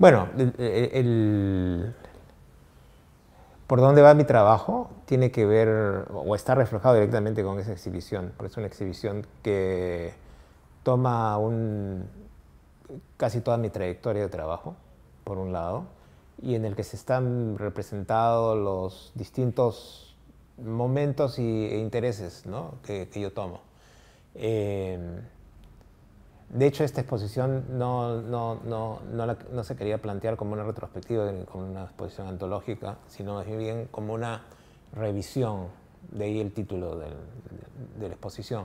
Bueno, el, por dónde va mi trabajo tiene que ver o está reflejado directamente con esa exhibición, porque es una exhibición que toma un, casi toda mi trayectoria de trabajo, por un lado, y en el que se están representados los distintos momentos e intereses que, yo tomo. Eh, de hecho, esta exposición no, se quería plantear como una retrospectiva, como una exposición antológica, sino más bien como una revisión, de ahí el título de, la exposición.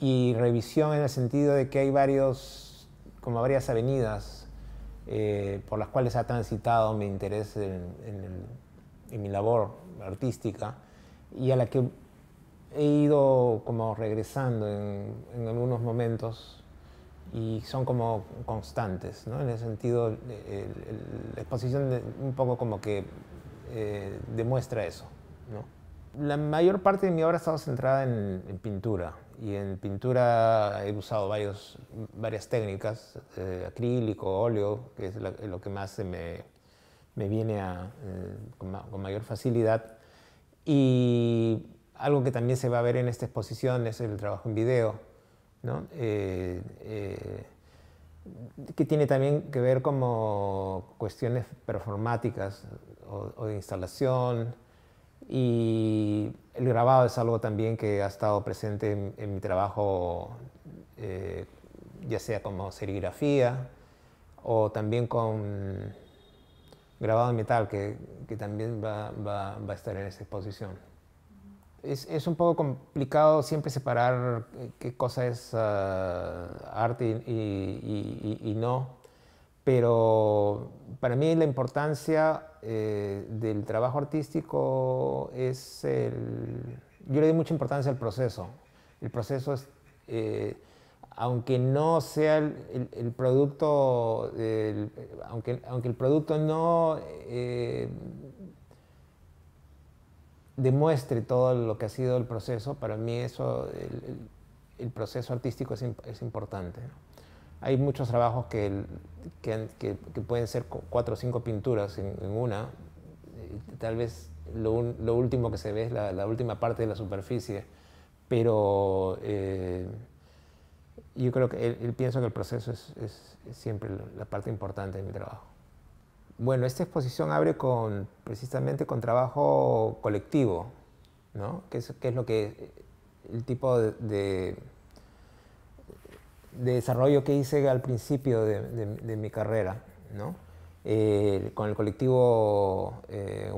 Y revisión en el sentido de que hay varios, como varias avenidas eh, por las cuales ha transitado mi interés en, mi labor artística y a la que he ido como regresando en algunos momentos y son como constantes, ¿no? En el sentido, la exposición un poco como que eh, demuestra eso, La mayor parte de mi obra ha estado centrada en, pintura y en pintura he usado varios, varias técnicas, eh, acrílico, óleo, que es lo que más se me, me viene a, eh, con, con mayor facilidad. Y algo que también se va a ver en esta exposición es el trabajo en video eh, eh, que tiene también que ver como cuestiones performáticas o, de instalación y el grabado es algo también que ha estado presente en, mi trabajo eh, ya sea como serigrafía o también con grabado en metal que, también va, va a estar en esa exposición es, un poco complicado siempre separar eh, qué cosa es ah, arte y, no, pero para mí la importancia eh, del trabajo artístico es el... Yo le doy mucha importancia al proceso. El proceso es, eh, aunque no sea el, producto, aunque, aunque el producto no demuestre todo lo que ha sido el proceso, para mí eso, el, proceso artístico es, es importante. Hay muchos trabajos que, que, pueden ser cuatro o cinco pinturas en, una. Tal vez lo, lo, último que se ve es la, última parte de la superficie, pero eh, yo creo que él, pienso que el proceso es, es siempre la parte importante de mi trabajo. Bueno, esta exposición abre con, precisamente con trabajo colectivo, ¿no? Que es, lo que el tipo de, de, desarrollo que hice al principio de, mi carrera, ¿no? Eh, con el colectivo eh,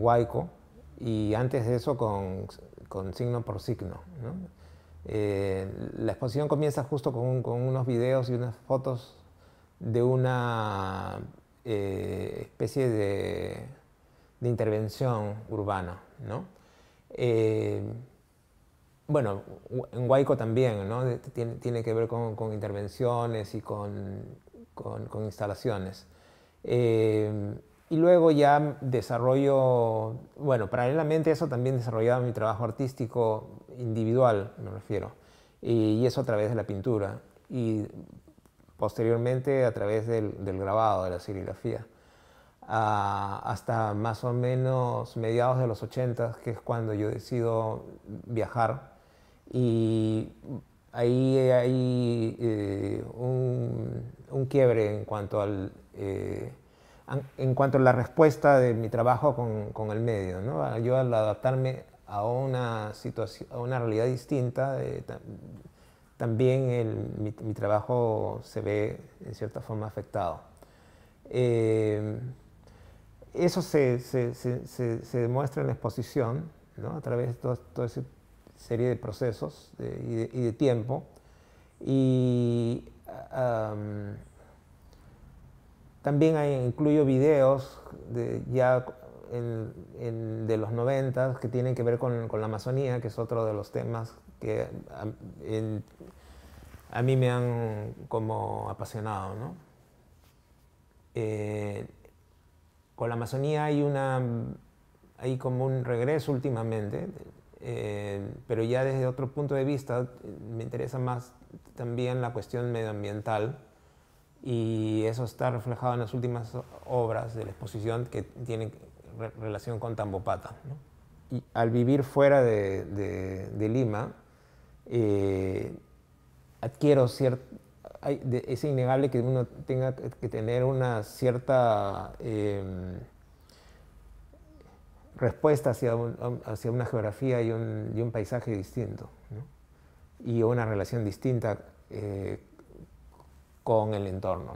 y antes de eso con, con signo por signo. Eh, la exposición comienza justo con, con unos videos y unas fotos de una eh, especie de, intervención urbana. ¿no? Eh, bueno, en Huayco también, ¿no? tiene, que ver con, intervenciones y con, instalaciones. Eh, y luego ya desarrollo, bueno, paralelamente a eso también desarrollaba mi trabajo artístico individual, me refiero, y, eso a través de la pintura. Y posteriormente a través del, grabado, de la serigrafía. hasta más o menos mediados de los 80, que es cuando yo decido viajar. Y ahí hay eh, un, quiebre en cuanto, al, eh, en cuanto a la respuesta de mi trabajo con, el medio. ¿no? Yo al adaptarme a una, situación, a una realidad distinta, también mi, trabajo se ve en cierta forma afectado. Eh, eso se, se, demuestra en la exposición, ¿no? a través de toda esa serie de procesos y, de, tiempo. Y um, también incluyo videos de, ya de los 90 que tienen que ver con, con, la Amazonía, que es otro de los temas que a, mí me han como apasionado. ¿no? Eh, con la Amazonía hay, una, hay como un regreso últimamente, eh, pero ya desde otro punto de vista me interesa más también la cuestión medioambiental y eso está reflejado en las últimas obras de la exposición que tienen relación con Tambopata. Y al vivir fuera de, Lima, eh, adquiero cierto... es innegable que uno tenga que tener una cierta em, respuesta hacia, una geografía y un, paisaje distinto, y una relación distinta eh, con el entorno.